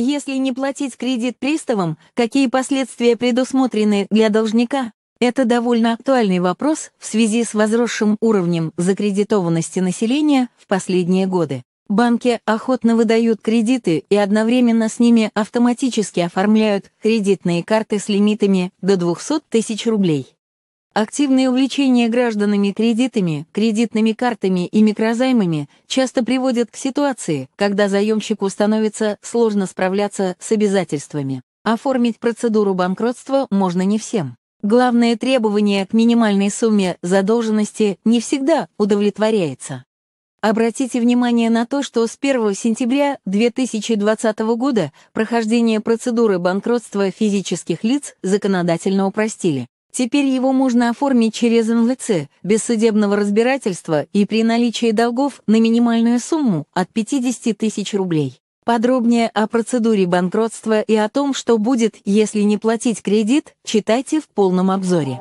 Если не платить кредит приставам, какие последствия предусмотрены для должника? Это довольно актуальный вопрос в связи с возросшим уровнем закредитованности населения в последние годы. Банки охотно выдают кредиты и одновременно с ними автоматически оформляют кредитные карты с лимитами до 200 тысяч рублей. Активное увлечение гражданами кредитами, кредитными картами и микрозаймами часто приводит к ситуации, когда заемщику становится сложно справляться с обязательствами. Оформить процедуру банкротства можно не всем. Главное требование к минимальной сумме задолженности не всегда удовлетворяется. Обратите внимание на то, что с 1 сентября 2020 года прохождение процедуры банкротства физических лиц законодательно упростили. Теперь его можно оформить через МВЦ, без судебного разбирательства и при наличии долгов на минимальную сумму от 50 тысяч рублей. Подробнее о процедуре банкротства и о том, что будет, если не платить кредит, читайте в полном обзоре.